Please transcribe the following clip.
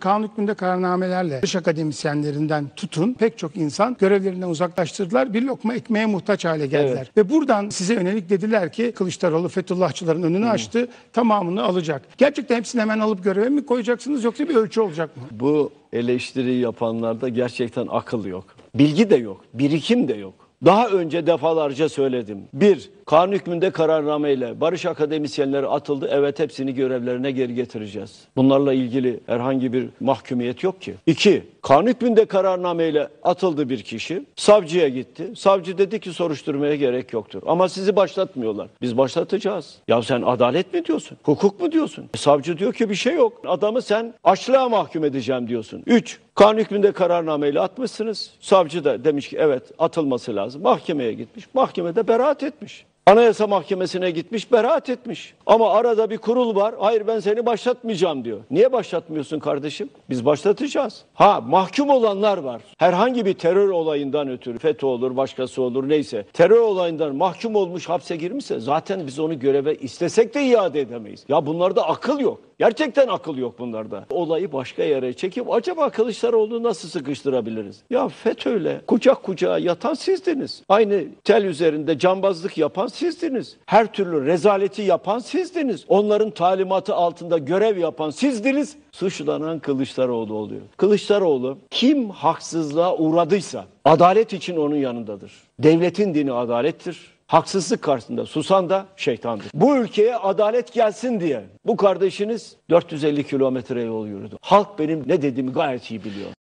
Kanun hükmünde kararnamelerle dış akademisyenlerinden tutun pek çok insan görevlerinden uzaklaştırdılar. Bir lokma ekmeğe muhtaç hale geldiler. Evet. Ve buradan size yönelik dediler ki Kılıçdaroğlu Fethullahçıların önünü hmm. açtı. Tamamını alacak. Gerçekten hepsini hemen alıp göreve mi koyacaksınız yoksa bir ölçü olacak mı? Bu eleştiri yapanlarda gerçekten akıl yok. Bilgi de yok. Birikim de yok. Daha önce defalarca söyledim. Bir, kanun hükmünde kararnameyle barış akademisyenleri atıldı. Evet hepsini görevlerine geri getireceğiz. Bunlarla ilgili herhangi bir mahkumiyet yok ki. İki, Kanun hükmünde kararnameyle atıldı bir kişi. Savcıya gitti. Savcı dedi ki soruşturmaya gerek yoktur. Ama sizi başlatmıyorlar. Biz başlatacağız. Ya sen adalet mi diyorsun? Hukuk mu diyorsun? E, savcı diyor ki bir şey yok. Adamı sen açlığa mahkum edeceğim diyorsun. Üç. Kanun hükmünde kararnameyle atmışsınız. Savcı da demiş ki evet atılması lazım. Mahkemeye gitmiş. Mahkemede beraat etmiş. Anayasa Mahkemesi'ne gitmiş, beraat etmiş. Ama arada bir kurul var. Hayır ben seni başlatmayacağım diyor. Niye başlatmıyorsun kardeşim? Biz başlatacağız. Ha mahkum olanlar var. Herhangi bir terör olayından ötürü FETÖ olur, başkası olur neyse. Terör olayından mahkum olmuş hapse girmişse zaten biz onu göreve istesek de iade edemeyiz. Ya bunlarda akıl yok. Gerçekten akıl yok bunlarda. Olayı başka yere çekip acaba Kılıçdaroğlu nasıl sıkıştırabiliriz? Ya FETÖ'yle kucak kucağa yatan sizdiniz. Aynı tel üzerinde cambazlık yapan sizdiniz. Her türlü rezaleti yapan sizdiniz. Onların talimatı altında görev yapan sizdiniz. Suçlanan Kılıçdaroğlu oluyor. Kılıçdaroğlu kim haksızlığa uğradıysa adalet için onun yanındadır. Devletin dini adalettir haksızlık karşısında susan da şeytandır. Bu ülkeye adalet gelsin diye bu kardeşiniz 450 kilometre yol yürüdü. Halk benim ne dediğimi gayet iyi biliyor.